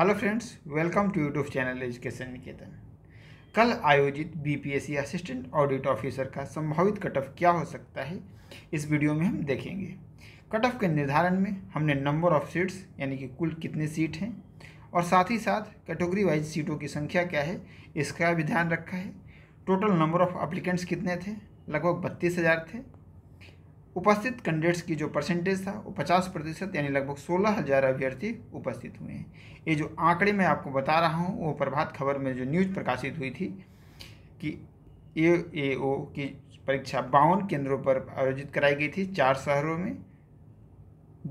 hello friends welcome to YouTube channel education Niketan कल आयोजित BPSC assistant audit officer का संभावित कट ऑफ क्या हो सकता है इस वीडियो में हम देखेंगे कट ऑफ के निर्धारण में हमने नंबर ऑफ सीट्स यानी कि कुल कितने सीट हैं और साथ ही साथ कैटेगरी वाइज सीटों की संख्या क्या है इसका भी ध्यान रखा है टोटल नंबर ऑफ अप्लीकेंट्स कितने थे लगभग बत्तीस हज़ार थे उपस्थित कैंडिडेट्स की जो परसेंटेज था वो पचास प्रतिशत यानी लगभग सोलह हज़ार अभ्यर्थी उपस्थित हुए हैं ये जो आंकड़े मैं आपको बता रहा हूँ वो प्रभात खबर में जो न्यूज़ प्रकाशित हुई थी कि ए ए ओ की परीक्षा बावन केंद्रों पर आयोजित कराई गई थी चार शहरों में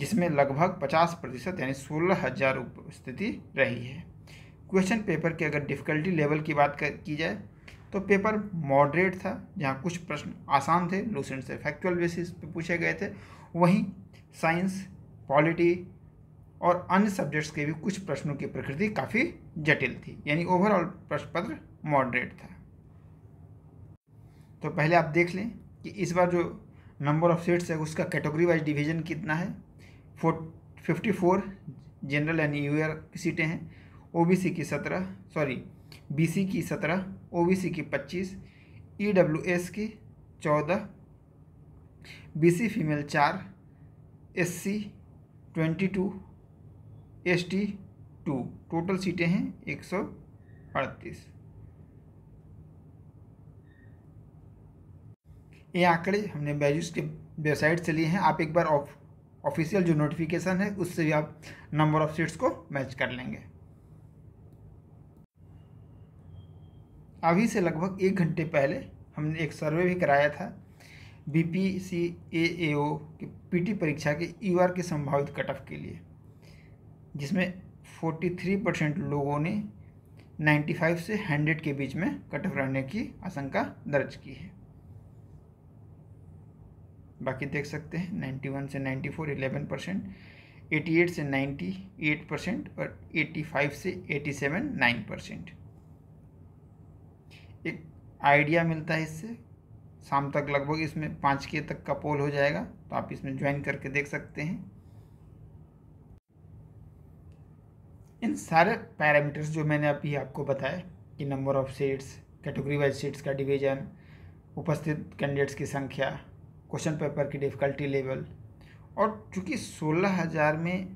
जिसमें लगभग पचास प्रतिशत यानी सोलह हज़ार उपस्थिति रही है क्वेश्चन पेपर की अगर डिफ़िकल्टी लेवल की बात की जाए तो पेपर मॉडरेट था जहाँ कुछ प्रश्न आसान थे लूसेंट से फैक्चुअल बेसिस पे पूछे गए थे वहीं साइंस पॉलिटी और अन्य सब्जेक्ट्स के भी कुछ प्रश्नों की प्रकृति काफ़ी जटिल थी यानी ओवरऑल प्रश्न पत्र मॉडरेट था तो पहले आप देख लें कि इस बार जो नंबर ऑफ सीट्स है उसका कैटेगरी वाइज डिवीजन कितना है four fifty four general and U की सीटें हैं ओबीसी की सत्रह सॉरी बीसी की सत्रह ओबीसी की पच्चीस ईडब्ल्यूएस e की चौदह बीसी फीमेल चार SC twenty two T two total सीटें हैं एक सौ अड़तीस ये आंकड़े हमने बैजूस के वेबसाइट से लिए हैं आप एक बार ऑफ, ऑफिशियल जो नोटिफिकेशन है उससे भी आप नंबर ऑफ सीट्स को मैच कर लेंगे अभी से लगभग एक घंटे पहले हमने एक सर्वे भी कराया था बी पी सी ए ए ओ के पी टी परीक्षा के यू e आर के संभावित कट ऑफ के लिए जिसमें 43 परसेंट लोगों ने 95 से 100 के बीच में कट ऑफ रहने की आशंका दर्ज की है बाकी देख सकते हैं 91 से 94 11 परसेंट एटी से 98 परसेंट और 85 से 87 9 परसेंट एक आइडिया मिलता है इससे शाम तक लगभग इसमें पाँच के तक का पोल हो जाएगा तो आप इसमें ज्वाइन करके देख सकते हैं इन सारे पैरामीटर्स जो मैंने अभी आपको बताया कि number of seats category wise seats का डिवीज़न उपस्थित कैंडिडेट्स की संख्या क्वेश्चन पेपर की डिफ़िकल्टी लेवल और चूँकि सोलह हज़ार में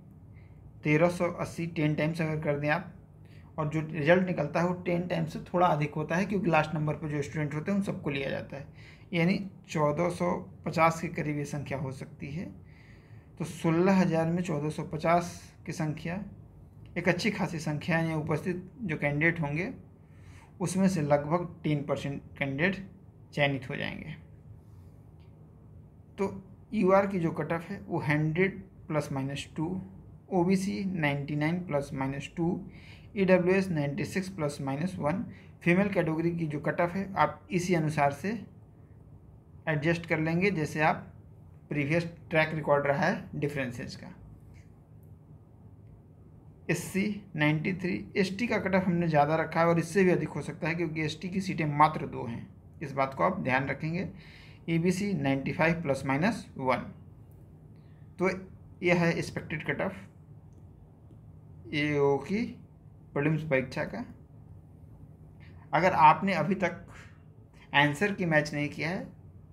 तेरह सौ अस्सी टेन टाइम्स अगर कर दें आप और जो रिजल्ट निकलता है वो टेन टाइम्स से थोड़ा अधिक होता है क्योंकि लास्ट नंबर पर जो स्टूडेंट होते हैं उन सबको लिया जाता है यानी पचास के करीब ये संख्या हो सकती है तो हज़ार में पचास की संख्या एक अच्छी खासी संख्या है उपस्थित जो कैंडिडेट होंगे उसमें से लगभग टेन परसेंट कैंडिडेट चयनित हो जाएंगे तो यू की जो कट ऑफ है वो hundred plus minus two O B C ninety nine plus minus two E W S ninety six plus minus one female category की जो कट ऑफ है आप इसी अनुसार से एडजस्ट कर लेंगे जैसे आप प्रीवियस ट्रैक रिकॉर्ड रहा है डिफरेंसेज का S C ninety three S T का कट ऑफ हमने ज़्यादा रखा है और इससे भी अधिक हो सकता है क्योंकि एस टी की सीटें मात्र दो हैं इस बात को आप ध्यान रखेंगे E B C ninety five plus minus one तो यह है एक्सपेक्टेड कट ऑफ ए की प्रलिम्स परीक्षा का अगर आपने अभी तक आंसर की मैच नहीं किया है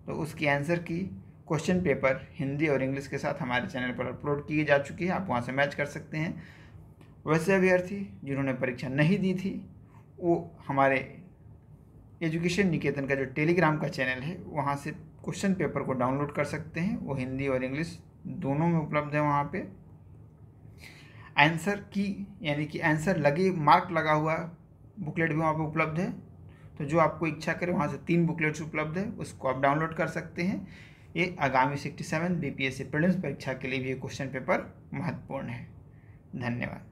तो उसकी आंसर की क्वेश्चन पेपर हिंदी और इंग्लिश के साथ हमारे चैनल पर अपलोड की जा चुकी है आप वहाँ से मैच कर सकते हैं वैसे अभ्यर्थी जिन्होंने परीक्षा नहीं दी थी वो हमारे एजुकेशन निकेतन का जो टेलीग्राम का चैनल है वहाँ से क्वेश्चन पेपर को डाउनलोड कर सकते हैं वो हिंदी और इंग्लिश दोनों में उपलब्ध है वहाँ पर आंसर की यानी कि आंसर लगे मार्क लगा हुआ बुकलेट भी वहाँ पर उपलब्ध है तो जो आपको इच्छा करे वहाँ से तीन बुकलेट्स उपलब्ध है उसको आप डाउनलोड कर सकते हैं ये आगामी sixty seven B P S C परीक्षा के लिए भी क्वेश्चन पेपर महत्वपूर्ण है धन्यवाद